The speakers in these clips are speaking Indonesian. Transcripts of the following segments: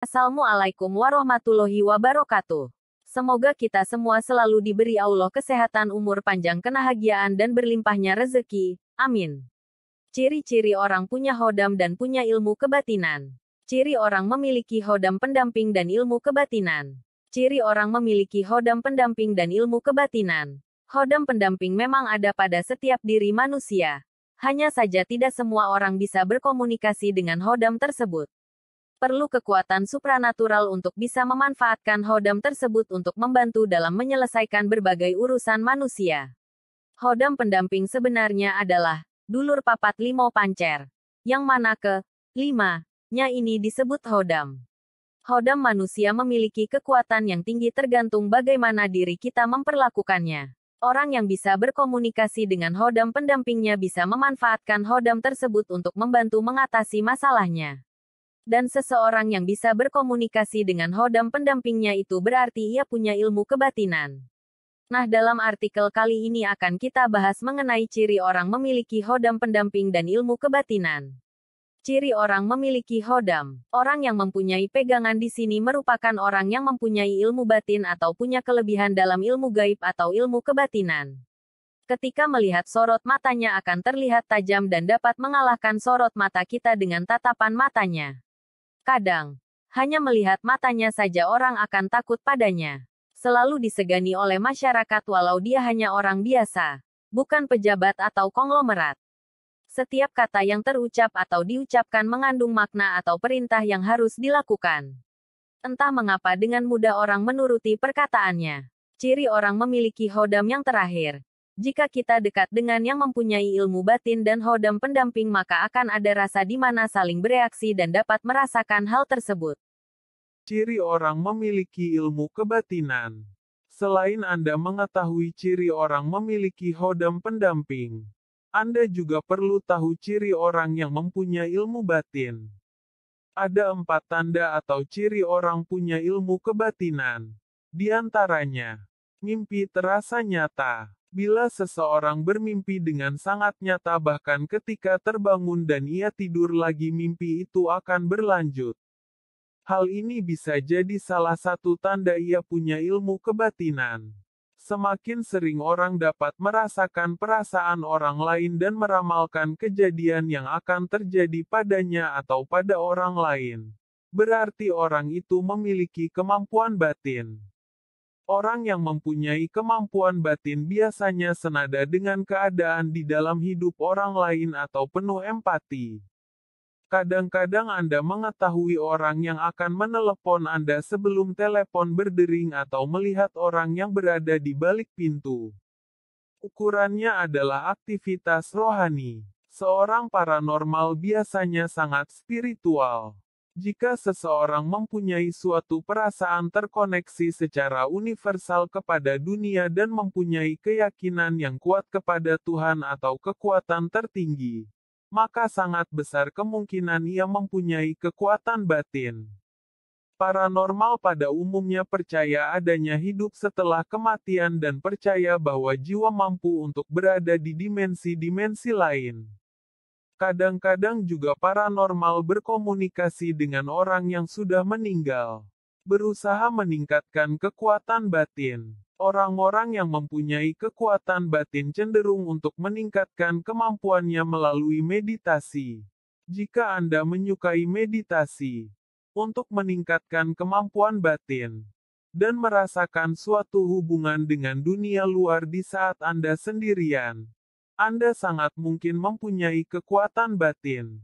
Assalamualaikum warahmatullahi wabarakatuh. Semoga kita semua selalu diberi Allah kesehatan umur panjang kenahagiaan dan berlimpahnya rezeki. Amin. Ciri-ciri orang punya hodam dan punya ilmu kebatinan. Ciri orang memiliki hodam pendamping dan ilmu kebatinan. Ciri orang memiliki hodam pendamping dan ilmu kebatinan. Hodam pendamping memang ada pada setiap diri manusia. Hanya saja tidak semua orang bisa berkomunikasi dengan hodam tersebut perlu kekuatan supranatural untuk bisa memanfaatkan Hodam tersebut untuk membantu dalam menyelesaikan berbagai urusan manusia. Hodam pendamping sebenarnya adalah dulur papat Limo Pancer, yang mana ke lima nya ini disebut Hodam. Hodam manusia memiliki kekuatan yang tinggi tergantung bagaimana diri kita memperlakukannya. Orang yang bisa berkomunikasi dengan hodam pendampingnya bisa memanfaatkan hodam tersebut untuk membantu mengatasi masalahnya. Dan seseorang yang bisa berkomunikasi dengan hodam pendampingnya itu berarti ia punya ilmu kebatinan. Nah, dalam artikel kali ini akan kita bahas mengenai ciri orang memiliki hodam pendamping dan ilmu kebatinan. Ciri orang memiliki hodam. Orang yang mempunyai pegangan di sini merupakan orang yang mempunyai ilmu batin atau punya kelebihan dalam ilmu gaib atau ilmu kebatinan. Ketika melihat sorot matanya akan terlihat tajam dan dapat mengalahkan sorot mata kita dengan tatapan matanya. Kadang, hanya melihat matanya saja orang akan takut padanya. Selalu disegani oleh masyarakat walau dia hanya orang biasa, bukan pejabat atau konglomerat. Setiap kata yang terucap atau diucapkan mengandung makna atau perintah yang harus dilakukan. Entah mengapa dengan mudah orang menuruti perkataannya. Ciri orang memiliki hodam yang terakhir, jika kita dekat dengan yang mempunyai ilmu batin dan hodam pendamping maka akan ada rasa di mana saling bereaksi dan dapat merasakan hal tersebut. Ciri orang memiliki ilmu kebatinan. Selain Anda mengetahui ciri orang memiliki hodam pendamping, Anda juga perlu tahu ciri orang yang mempunyai ilmu batin. Ada empat tanda atau ciri orang punya ilmu kebatinan. Di antaranya, mimpi terasa nyata, Bila seseorang bermimpi dengan sangat nyata bahkan ketika terbangun dan ia tidur lagi mimpi itu akan berlanjut. Hal ini bisa jadi salah satu tanda ia punya ilmu kebatinan. Semakin sering orang dapat merasakan perasaan orang lain dan meramalkan kejadian yang akan terjadi padanya atau pada orang lain. Berarti orang itu memiliki kemampuan batin. Orang yang mempunyai kemampuan batin biasanya senada dengan keadaan di dalam hidup orang lain atau penuh empati. Kadang-kadang Anda mengetahui orang yang akan menelepon Anda sebelum telepon berdering atau melihat orang yang berada di balik pintu. Ukurannya adalah aktivitas rohani. Seorang paranormal biasanya sangat spiritual. Jika seseorang mempunyai suatu perasaan terkoneksi secara universal kepada dunia dan mempunyai keyakinan yang kuat kepada Tuhan atau kekuatan tertinggi, maka sangat besar kemungkinan ia mempunyai kekuatan batin. Paranormal pada umumnya percaya adanya hidup setelah kematian dan percaya bahwa jiwa mampu untuk berada di dimensi-dimensi lain. Kadang-kadang juga paranormal berkomunikasi dengan orang yang sudah meninggal. Berusaha meningkatkan kekuatan batin. Orang-orang yang mempunyai kekuatan batin cenderung untuk meningkatkan kemampuannya melalui meditasi. Jika Anda menyukai meditasi, untuk meningkatkan kemampuan batin, dan merasakan suatu hubungan dengan dunia luar di saat Anda sendirian. Anda sangat mungkin mempunyai kekuatan batin.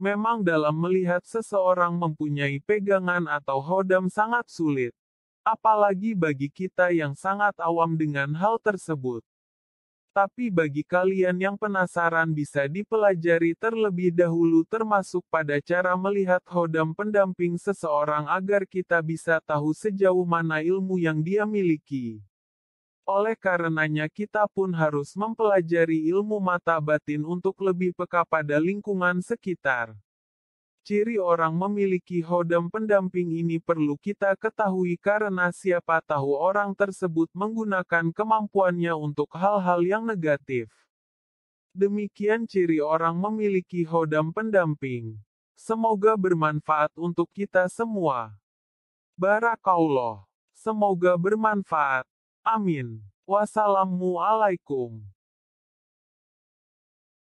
Memang dalam melihat seseorang mempunyai pegangan atau hodam sangat sulit. Apalagi bagi kita yang sangat awam dengan hal tersebut. Tapi bagi kalian yang penasaran bisa dipelajari terlebih dahulu termasuk pada cara melihat hodam pendamping seseorang agar kita bisa tahu sejauh mana ilmu yang dia miliki. Oleh karenanya kita pun harus mempelajari ilmu mata batin untuk lebih peka pada lingkungan sekitar. Ciri orang memiliki hodam pendamping ini perlu kita ketahui karena siapa tahu orang tersebut menggunakan kemampuannya untuk hal-hal yang negatif. Demikian ciri orang memiliki hodam pendamping. Semoga bermanfaat untuk kita semua. Barakallah. Semoga bermanfaat. Amin. Wassalamualaikum.